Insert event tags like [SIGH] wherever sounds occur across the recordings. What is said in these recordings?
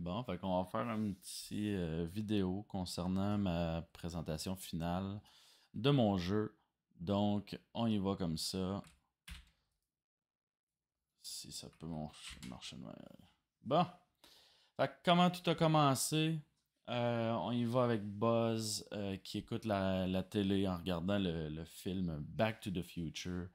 Bon, fait va faire une petite euh, vidéo concernant ma présentation finale de mon jeu. Donc, on y va comme ça. Si ça peut marcher de Bon. comment tout a commencé? Euh, on y va avec Buzz euh, qui écoute la, télé en regardant le, le, film Back to the Future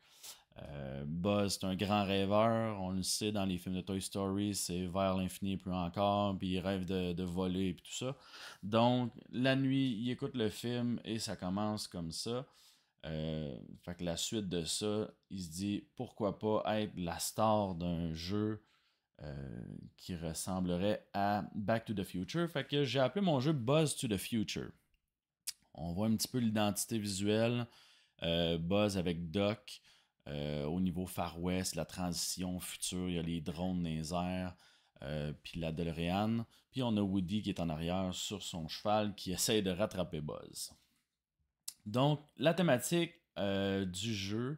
euh, Buzz, c'est un grand rêveur. On le sait dans les films de Toy Story, c'est vers l'infini et plus encore. Puis il rêve de, voler et tout ça. Donc, la nuit, il écoute le film et ça commence comme ça. Euh, fait que la suite de ça, il se dit pourquoi pas être la star d'un jeu euh, qui ressemblerait à Back to the Future. Fait que j'ai appelé mon jeu Buzz to the Future. On voit un petit peu l'identité visuelle. Buzz avec Doc. Euh, au niveau Far West, la transition future, il y a les drones dans euh, puis la DeLorean. Puis on a Woody qui est en arrière sur son cheval qui [LAUGHS] essaye de rattraper Buzz. Donc, la thématique euh, du jeu,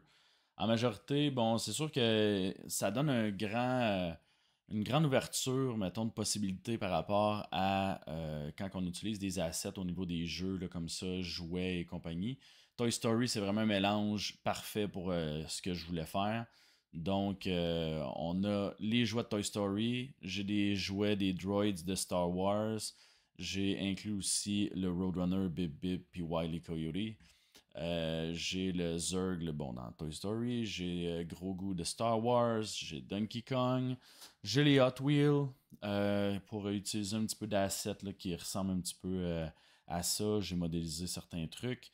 en majorité, bon, c'est sûr que ça donne une grande ouverture, mettons, de possibilités par rapport à quand on utilise des assets au niveau des jeux, comme ça, jouets et compagnie Toy Story, c'est vraiment un mélange parfait pour euh, ce que je voulais faire. Donc, euh, on a les jouets de Toy Story, j'ai des jouets des droids de Star Wars, j'ai inclus aussi le Roadrunner, Bip Bip puis Wiley e. Coyote. Euh, j'ai le Zurg, le bon dans Toy Story, j'ai euh, Gros de Star Wars, j'ai Donkey Kong, j'ai les Hot Wheels pour utiliser un petit peu d'assets qui ressemblent un petit peu à ça. J'ai modélisé certains trucs.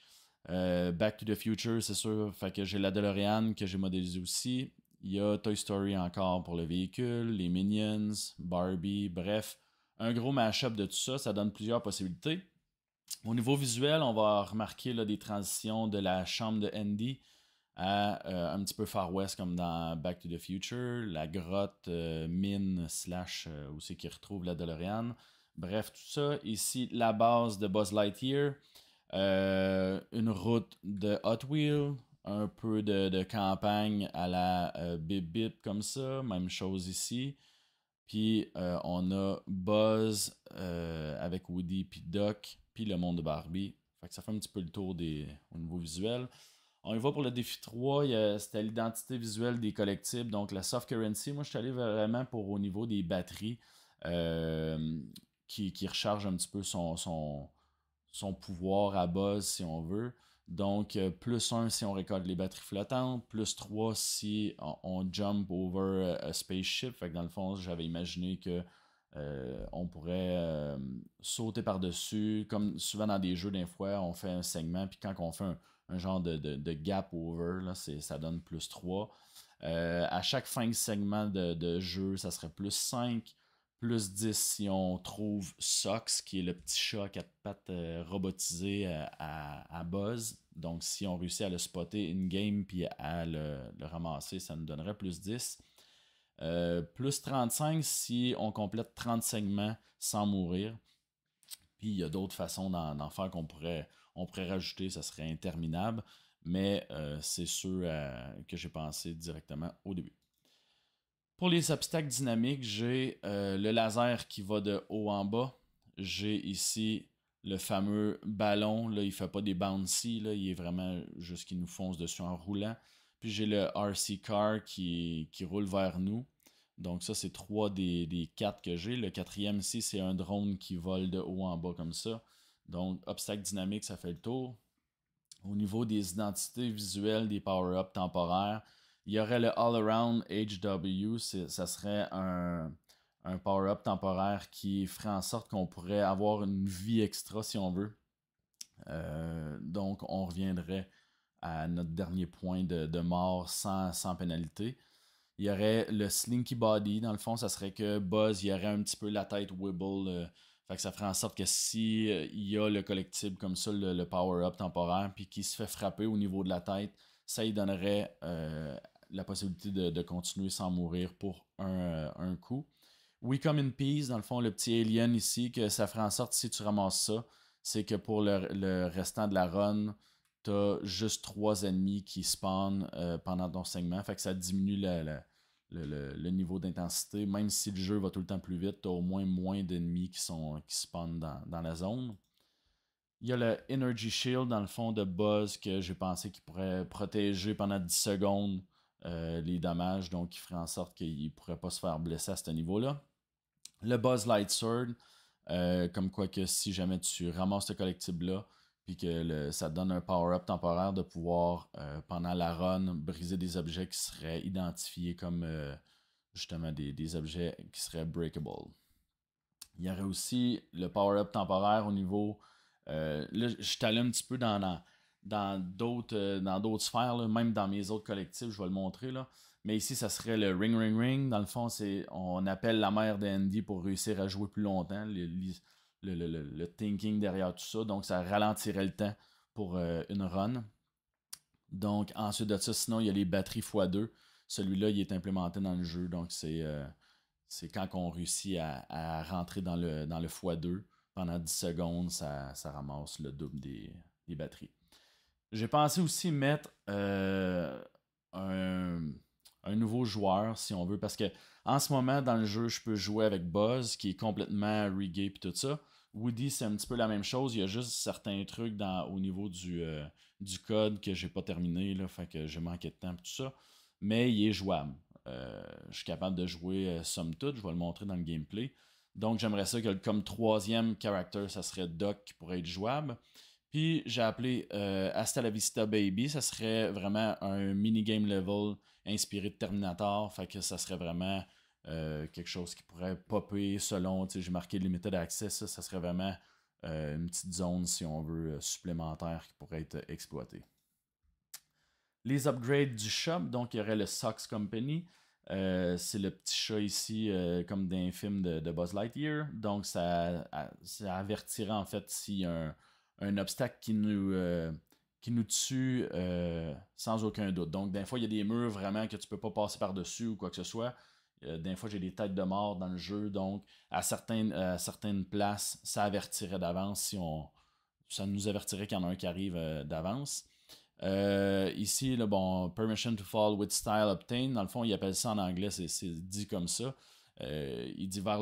Euh, Back to the Future, c'est sûr. Fait que j'ai la DeLorean que j'ai modélisé aussi. Il y a Toy Story encore pour le véhicule, les Minions, Barbie, bref. Un gros mashup de tout ça, ça donne plusieurs possibilités. Au niveau visuel, on va remarquer des transitions de la chambre de Andy à euh, un petit peu Far West comme dans Back to the Future, la grotte euh, mine slash où c'est qui retrouve la DeLorean. Bref, tout ça. Ici, la base de Buzz Lightyear. Euh, une route de Hot Wheel, un peu de, campagne à la euh, Bibib comme ça, même chose ici. Puis euh, on a Buzz avec Woody, puis Doc, puis le monde de Barbie. Fait que ça fait un petit peu le tour des, au niveau visuel. On y va pour le défi 3, c'était l'identité visuelle des collectibles, donc la soft currency. Moi, je suis allé vraiment pour au niveau des batteries qui, qui recharge un petit peu son, son son pouvoir à base, si on veut. Donc, euh, plus 1 si on récolte les batteries flottantes, plus 3 si on, jump over euh, a spaceship. Fait que dans le fond, j'avais imaginé que euh, on pourrait sauter par-dessus. Comme souvent dans des jeux, d'un fois, on fait un segment, puis quand on fait un, genre de, gap over, là, ça donne plus 3. à chaque fin de segment de, de jeu, ça serait plus 5 plus 10 si on trouve Sox, qui est le petit chat à quatre pattes euh, robotisé euh, à, Buzz. Donc, si on réussit à le spotter in-game puis à le, ramasser, ça nous donnerait plus 10. Euh, plus 35 si on complète 30 segments sans mourir. Puis il y a d'autres façons d'en faire qu'on pourrait, on pourrait rajouter, ça serait interminable. Mais c'est ce que j'ai pensé directement au début. Pour les obstacles dynamiques, j'ai euh, le laser qui va de haut en bas. J'ai ici le fameux ballon. Là, il ne fait pas des bouncy. Là, il est vraiment juste qu'il nous fonce dessus en roulant. Puis j'ai le RC Car qui, roule vers nous. Donc ça, c'est trois des, des quatre que j'ai. Le quatrième ici, c'est un drone qui vole de haut en bas comme ça. Donc, obstacle dynamique, ça fait le tour. Au niveau des identités visuelles, des power-ups temporaires, il y aurait le All-Around HW, ça serait un, power-up temporaire qui ferait en sorte qu'on pourrait avoir une vie extra si on veut. Euh, donc, on reviendrait à notre dernier point de, mort sans, pénalité. Il y aurait le Slinky Body, dans le fond, ça serait que Buzz, il y aurait un petit peu la tête wibble. Euh, fait que ça ferait en sorte que si euh, y a le collectible comme ça, le, power-up temporaire, puis qu'il se fait frapper au niveau de la tête, ça y donnerait la possibilité de, continuer sans mourir pour un, euh, coup. We Come in Peace, dans le fond, le petit alien ici, que ça ferait en sorte, si tu ramasses ça, c'est que pour le, restant de la run, tu as juste trois ennemis qui spawnent euh, pendant ton segment. Fait que ça diminue le, niveau d'intensité. Même si le jeu va tout le temps plus vite, tu as au moins moins d'ennemis qui, sont, qui spawnent dans, dans, la zone. Il y a le Energy Shield, dans le fond, de Buzz que j'ai pensé qu'il pourrait protéger pendant 10 secondes euh, les dommages, donc qui ferait en sorte qu'il ne pourrait pas se faire blesser à ce niveau-là. Le Buzz Light Sword, euh, comme quoi que si jamais tu ramasses ce collectible-là, puis que ça te donne un power-up temporaire de pouvoir, euh, pendant la run, briser des objets qui seraient identifiés comme justement des, objets qui seraient breakable. Il y aurait aussi le power-up temporaire au niveau... là, je t'allais un petit peu dans... La, dans d'autres euh, dans d'autres sphères, même dans mes autres collectifs, je vais le montrer. Là. Mais ici, ça serait le ring ring ring. Dans le fond, c'est on appelle la mère d'Andy pour réussir à jouer plus longtemps. Le, thinking derrière tout ça. Donc, ça ralentirait le temps pour euh, une run. Donc, ensuite de ça, sinon, il y a les batteries x2. Celui-là, il est implémenté dans le jeu. Donc, c'est euh, quand on réussit à, rentrer dans le, dans le x2. Pendant 10 secondes, ça, ça ramasse le double des batteries. J'ai pensé aussi mettre euh, un, nouveau joueur, si on veut, parce que en ce moment, dans le jeu, je peux jouer avec Buzz, qui est complètement reggae et tout ça. Woody, c'est un petit peu la même chose. Il y a juste certains trucs au niveau du, euh, du code que j'ai pas terminé, là, fait que j'ai manqué de temps et tout ça. Mais il est jouable. Euh, je suis capable de jouer somme toute, je vais le montrer dans le gameplay. Donc j'aimerais ça que comme troisième character, ça serait Doc qui pourrait être jouable. Puis j'ai appelé euh, Hasta la Vista Baby. Ça serait vraiment un mini-game level inspiré de Terminator. Fait que ça serait vraiment euh, quelque chose qui pourrait popper selon. J'ai marqué Limited Access. Ça, ça serait vraiment euh, une petite zone, si on veut, supplémentaire qui pourrait être exploitée. Les upgrades du shop. Donc, il y aurait le Sox Company. c'est le petit chat ici, comme d'un film de, de, Buzz Lightyear. Donc, ça, ça avertira en fait si un, un obstacle qui nous, euh, qui nous tue euh, sans aucun doute. Donc, des fois, il y a des murs vraiment que tu peux pas passer par-dessus ou quoi que ce soit. D'un euh, des fois, j'ai des têtes de mort dans le jeu, donc à certaines, certaines places, ça avertirait d'avance si on. Ça nous avertirait qu'il y en a un qui arrive d'avance. ici, le bon, Permission to Fall with Style Obtained, dans le fond, il appelle ça en anglais, c'est dit comme ça. il dit vers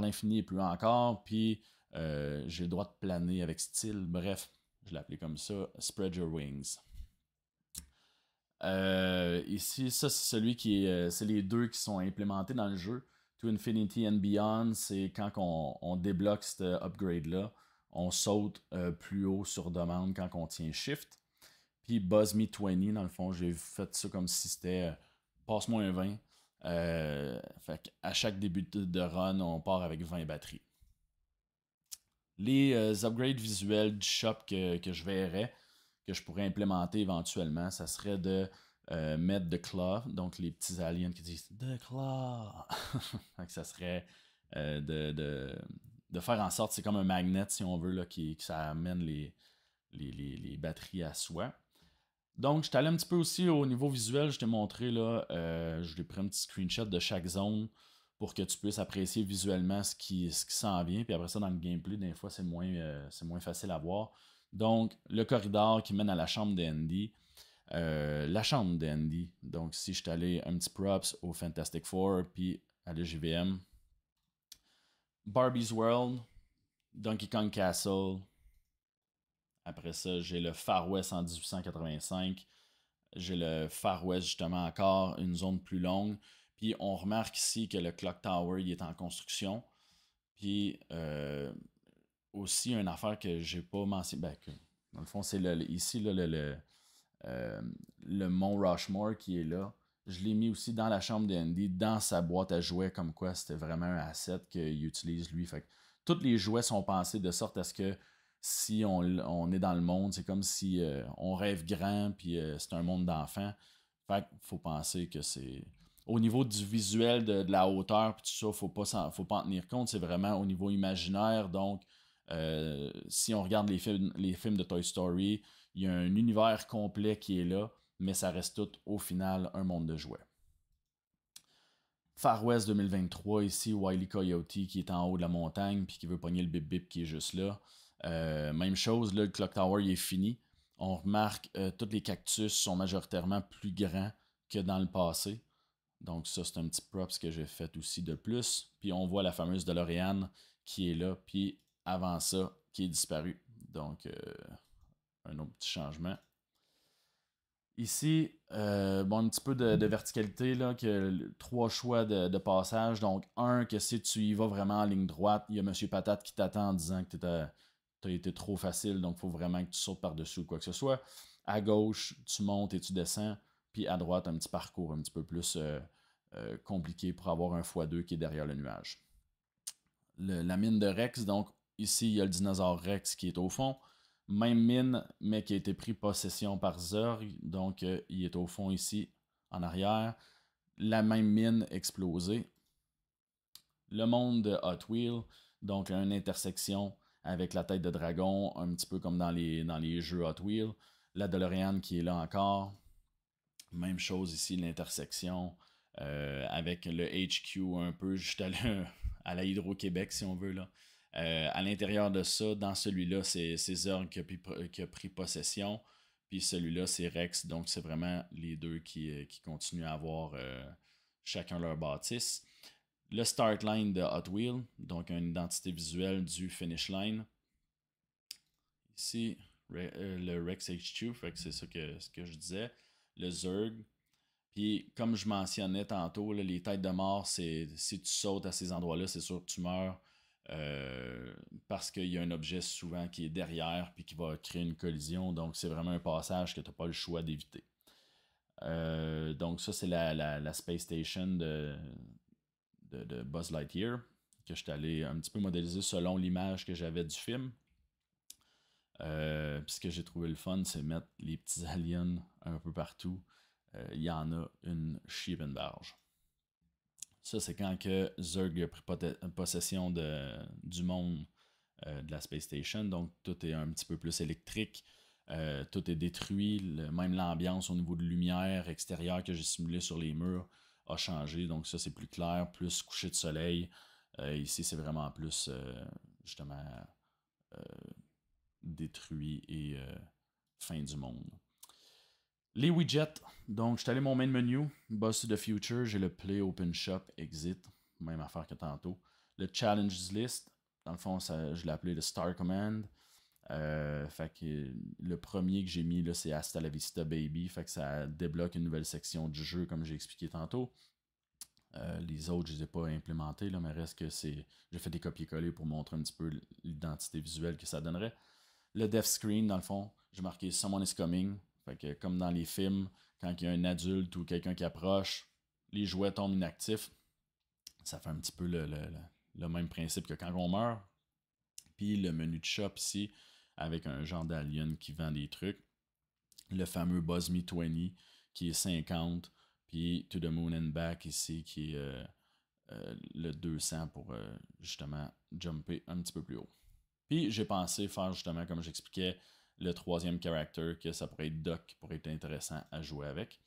l'infini et plus encore, puis euh, j'ai le droit de planer avec style, bref, je l'appelais comme ça, Spread Your Wings. Euh, ici, ça c'est celui qui est, euh, c'est les deux qui sont implémentés dans le jeu. To Infinity and Beyond, c'est quand on, débloque cet upgrade-là, on saute plus haut sur demande quand on tient Shift. Puis Buzz Me 20, dans le fond, j'ai fait ça comme si c'était passe-moi un 20. fait à chaque début de run, on part avec 20 batteries les euh, upgrades visuels du shop que, je verrais, que je pourrais implémenter éventuellement, ça serait de euh, mettre de Claw, donc les petits aliens qui disent The Claw. [LAUGHS] ça serait euh, de, faire en sorte, c'est comme un magnet si on veut, là, qui, que ça amène les, les, batteries à soi. Donc, je t'allais un petit peu aussi au niveau visuel, je t'ai montré, là, je lui pris un petit screenshot de chaque zone pour que tu puisses apprécier visuellement ce qui, qui s'en vient. Puis après ça, dans le gameplay, des fois, c'est moins, euh, c'est moins facile à voir. Donc, le corridor qui mène à la chambre d'Andy. Euh, la chambre d'Andy. Donc, si je suis allé un petit props au Fantastic Four, puis à l'EGVM. Barbie's World, Donkey Kong Castle. Après ça, j'ai le Far West en 1885. J'ai le Far West, justement, encore une zone plus longue. Puis on remarque ici que le Clock Tower il est en construction. Puis euh, aussi une affaire que j'ai pas mentionné. Ben, dans le fond, c'est ici le, le, euh, le, Mont Rushmore qui est là. Je l'ai mis aussi dans la chambre d'Andy, dans sa boîte à jouets, comme quoi c'était vraiment un asset qu'il utilise lui. Fait les jouets sont pensés de sorte à ce que si on, est dans le monde, c'est comme si euh, on rêve grand, puis c'est un monde d'enfants. Fait qu'il faut penser que c'est au niveau du visuel, de, la hauteur, puis tout ça, faut pas, faut pas en tenir compte. C'est vraiment au niveau imaginaire. Donc, euh, si on regarde les films, de Toy Story, il y a un univers complet qui est là, mais ça reste tout au final un monde de jouets. Far West 2023, ici, Wiley e. Coyote qui est en haut de la montagne puis qui veut pogner le bip bip qui est juste là. Euh, même chose, le Clock Tower il est fini. On remarque que euh, tous les cactus sont majoritairement plus grands que dans le passé. Donc ça, c'est un petit props que j'ai fait aussi de plus. Puis on voit la fameuse DeLorean qui est là, puis avant ça, qui est disparue. Donc, euh, un autre petit changement. Ici, euh, bon, un petit peu de, verticalité, là, que, trois choix de, passage. Donc, un, que si tu y vas vraiment en ligne droite, il y a M. Patate qui t'attend en disant que tu as été trop facile, donc il faut vraiment que tu sautes par-dessus ou quoi que ce soit. À gauche, tu montes et tu descends. Puis à droite, un petit parcours un petit peu plus euh, euh, compliqué pour avoir un x2 qui est derrière le nuage. la mine de Rex, donc ici, il y a le dinosaure Rex qui est au fond. Même mine, mais qui a été pris possession par Zerg. Donc euh, il est au fond ici, en arrière. La même mine explosée. Le monde de Hot Wheel, donc une intersection avec la tête de dragon, un petit peu comme dans les, dans les jeux Hot Wheel. La DeLorean qui est là encore. Même chose ici, l'intersection euh, avec le HQ un peu juste [LAUGHS] à, la, Hydro-Québec, si on veut. Là. Euh, à l'intérieur de ça, dans celui-là, c'est Zorg qui, qui a, pris possession. Puis celui-là, c'est Rex. Donc, c'est vraiment les deux qui, euh, continuent à avoir chacun leur bâtisse. Le start line de Hot Wheel, donc une identité visuelle du finish line. Ici, le Rex HQ, c'est ça ce que je disais le Zerg. Puis, comme je mentionnais tantôt, les têtes de mort, c'est si tu sautes à ces endroits-là, c'est sûr que tu meurs. Euh, parce qu'il y a un objet souvent qui est derrière puis qui va créer une collision. Donc, c'est vraiment un passage que tu n'as pas le choix d'éviter. Euh, donc, ça, c'est la, Space Station de, de, de Buzz Lightyear que je suis allé un petit peu modéliser selon l'image que j'avais du film. Euh, ce que j'ai trouvé le fun, c'est mettre les petits aliens un peu partout. Euh, il y en a une chienne barge. Ça, c'est quand que Zerg a pris possession de, du monde euh, de la Space Station. Donc, tout est un petit peu plus électrique. Euh, tout est détruit. même l'ambiance au niveau de lumière extérieure que j'ai simulée sur les murs a changé. Donc, ça, c'est plus clair, plus couché de soleil. ici, c'est vraiment plus, justement, détruit et euh, fin du monde. Les widgets. Donc, je suis allé mon main menu, Boss to the Future, j'ai le Play, Open Shop, Exit, même affaire que tantôt. Le Challenges List, dans le fond, je l'ai appelé le Star Command. Euh, fait que le premier que j'ai mis, là, c'est Hasta la Vista Baby. Fait que ça débloque une nouvelle section du jeu, comme j'ai expliqué tantôt. Euh, les autres, je ne les ai pas implémentés, là, mais reste que c'est. J'ai fait des copier-coller pour montrer un petit peu l'identité visuelle que ça donnerait le death screen, dans le fond, j'ai marqué Someone is coming. Fait que, comme dans les films, quand il y a un adulte ou quelqu'un qui approche, les jouets tombent inactifs. Ça fait un petit peu le, même principe que quand on meurt. Puis le menu de shop ici, avec un genre d'alien qui vend des trucs. Le fameux Buzz Me 20 qui est 50. Puis To the Moon and Back ici qui est euh, euh, le 200 pour euh, justement jumper un petit peu plus haut. Puis j'ai pensé faire justement, comme j'expliquais, le troisième character, que ça pourrait être Doc, qui pourrait être intéressant à jouer avec.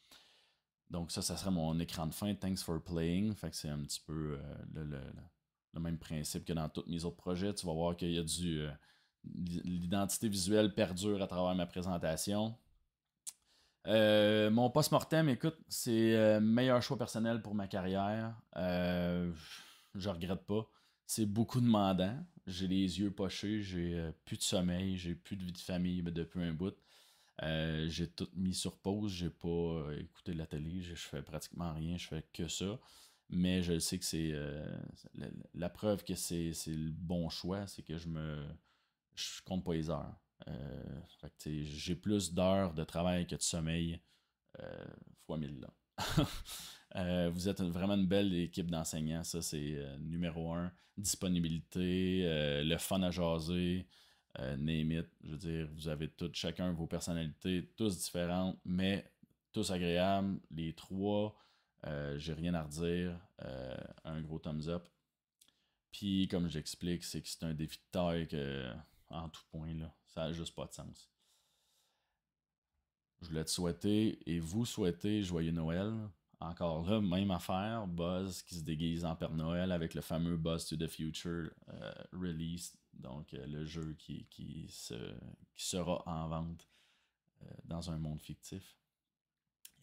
Donc ça, ça serait mon écran de fin, Thanks for Playing. Fait c'est un petit peu euh, le, même principe que dans tous mes autres projets. Tu vas voir qu'il y a du... Euh, l'identité visuelle perdure à travers ma présentation. Euh, mon post-mortem, écoute, c'est le meilleur choix personnel pour ma carrière. je regrette pas. C'est beaucoup demandant j'ai les yeux pochés, j'ai euh, plus de sommeil, j'ai plus de vie de famille depuis un bout. Euh, j'ai tout mis sur pause, j'ai pas euh, écouté la télé, je fais pratiquement rien, je fais que ça. Mais je sais que c'est la, preuve que c'est le bon choix, c'est que je me je compte pas les heures. j'ai plus d'heures de travail que de sommeil fois mille là. [LAUGHS] Euh, vous êtes vraiment une belle équipe d'enseignants, ça c'est euh, numéro un. Disponibilité, euh, le fun à jaser, name it. Je veux dire, vous avez tous chacun vos personnalités, tous différentes, mais tous agréables. Les trois, j'ai rien à redire. un gros thumbs up. Puis, comme j'explique, c'est que c'est un défi de taille en tout point, là, ça n'a juste pas de sens. Je voulais te souhaiter et vous souhaiter joyeux Noël. Encore là, même affaire, Buzz qui se déguise en Père Noël avec le fameux Buzz to the Future euh, release, donc euh, le jeu qui, se, sera en vente euh, dans un monde fictif.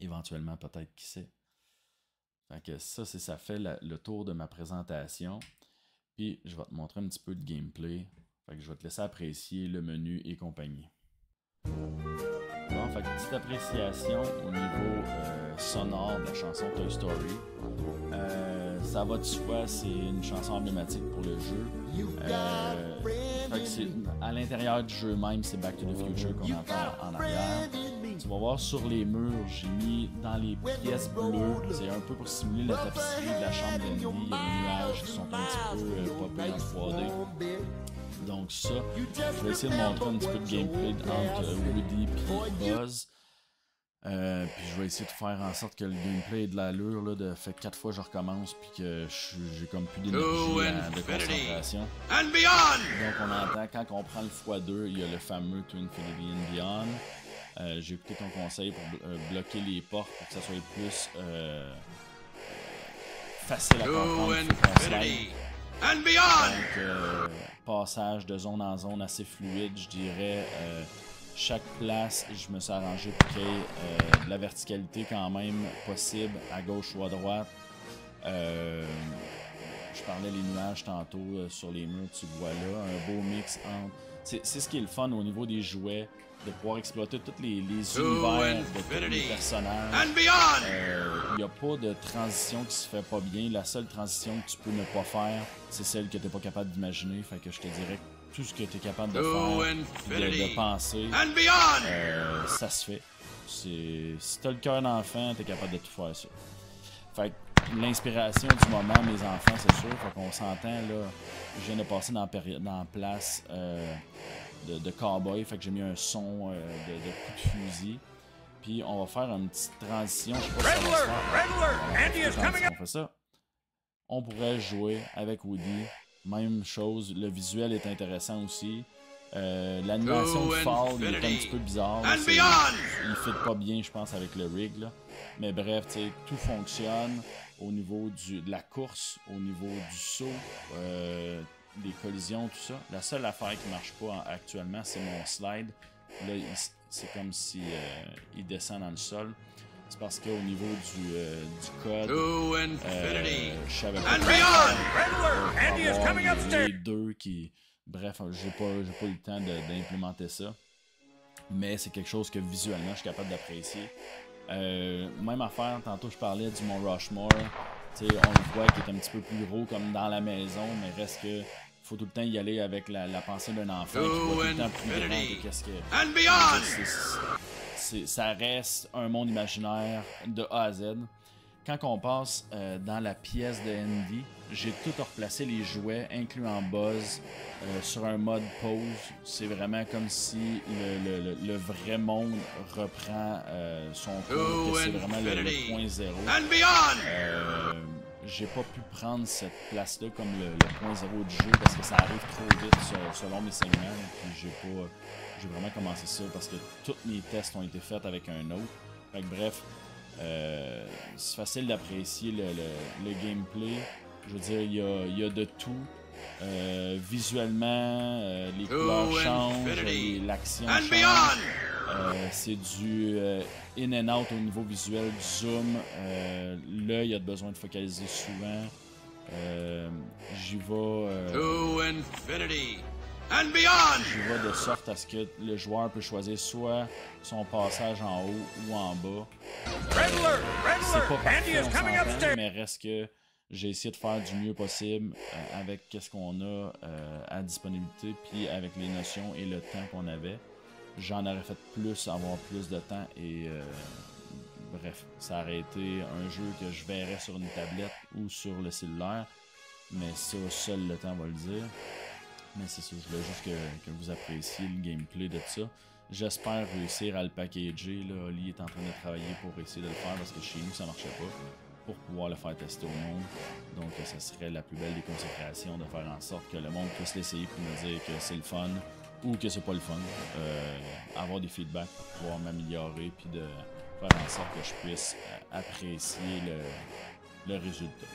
Éventuellement, peut-être, qui sait. que ça, c'est ça fait le tour de ma présentation. Puis je vais te montrer un petit peu de gameplay. que je vais te laisser apprécier le menu et compagnie fait petite appréciation au niveau euh, sonore de la chanson Toy Story. Euh, ça va de soi, c'est une chanson emblématique pour le jeu. Euh, fait que à l'intérieur du jeu même, c'est Back to the Future qu'on entend en arrière. Tu vas voir sur les murs, j'ai mis dans les pièces bleues, c'est un peu pour simuler la tapisserie de la chambre d'Andy. Il y des nuages qui sont un petit peu euh, popés en 3D. Donc ça, je vais essayer de montrer un petit peu de gameplay entre euh, Woody et Buzz. Euh, puis je vais essayer de faire en sorte que le gameplay ait de l'allure, là, de fait quatre fois je recommence, puis que j'ai comme plus d'énergie euh, de concentration. Donc on entend, quand on prend le x2, il y a le fameux Twin Infinity and Beyond. Euh, j'ai écouté ton conseil pour euh, bloquer les portes pour que ça soit plus facile à comprendre. beyond passage de zone en zone assez fluide, je dirais. Euh, chaque place, je me suis arrangé pour créer euh, la verticalité quand même possible, à gauche ou à droite. Euh, je parlais les nuages tantôt sur les murs, tu vois là, un beau mix entre... C'est ce qui est le fun au niveau des jouets de pouvoir exploiter toutes les, univers de tous les personnages. Il euh, a pas de transition qui se fait pas bien. La seule transition que tu peux ne pas faire, c'est celle que tu pas capable d'imaginer. Fait que je te dirais que tout ce que tu es capable de faire, de, penser, euh, ça se fait. Si t'as le cœur d'enfant, t'es capable de tout faire Fait l'inspiration du moment, mes enfants, c'est sûr. Fait qu'on s'entend, là. Je viens de passer dans, dans place euh, de, de cowboy, fait que j'ai mis un son euh, de, coup de fusil. Puis on va faire une petite transition. on, fait ça. On pourrait jouer avec Woody. Même chose. Le visuel est intéressant aussi. Euh, l'animation de est un petit peu bizarre. Il ne pas bien, je pense, avec le rig. Là. Mais bref, tout fonctionne au niveau du, de la course, au niveau du saut. Euh, des collisions, tout ça. La seule affaire qui marche pas actuellement, c'est mon slide. Là, c'est comme si euh, il descend dans le sol. C'est parce qu'au niveau du, euh, code, euh, je savais deux qui, bref, j'ai pas, j'ai pas eu le temps d'implémenter ça. Mais c'est quelque chose que visuellement, je suis capable d'apprécier. Euh, même affaire, tantôt je parlais du Mont Rushmore on le voit qui est un petit peu plus gros comme dans la maison, mais reste que faut tout le temps y aller avec la, pensée d'un enfant qui tout le temps plus qu'est-ce que. And beyond! ça reste un monde imaginaire de A à Z quand on passe euh, dans la pièce de Andy, j'ai tout replacé les jouets, incluant Buzz, euh, sur un mode pause. C'est vraiment comme si le, vrai monde reprend euh, son cours, c'est vraiment le, point zéro. j'ai pas pu prendre cette place-là comme le, point zéro du jeu parce que ça arrive trop vite selon mes segments. j'ai vraiment commencé ça parce que tous mes tests ont été faits avec un autre. bref, euh, c'est facile d'apprécier le, le, gameplay. Je veux dire, il y a, y a de tout. Euh, visuellement, euh, les couleurs changent, l'action change. c'est du in and out au niveau visuel, du zoom. y a besoin de focaliser souvent. J'y vais and beyond. de sorte à ce que le joueur peut choisir soit son passage en haut ou en bas. C'est pas Mais reste que j'ai essayé de faire du mieux possible euh, avec ce qu'on a euh, à disponibilité, puis avec les notions et le temps qu'on avait. J'en aurais fait plus, avoir plus de temps et euh, bref, ça aurait été un jeu que je verrais sur une tablette ou sur le cellulaire, mais ça, seul le temps va le dire. Mais c'est sûr je juste que, vous appréciez le gameplay de tout ça. J'espère réussir à le packager. Là, Oli est en train de travailler pour essayer de le faire parce que chez nous ça marchait pas. Pour pouvoir le faire tester au monde. Donc ça serait la plus belle des consécrations de faire en sorte que le monde puisse l'essayer pour me dire que c'est le fun ou que c'est pas le fun. Euh, avoir des feedbacks pour pouvoir m'améliorer puis de faire en sorte que je puisse euh, apprécier le, le résultat.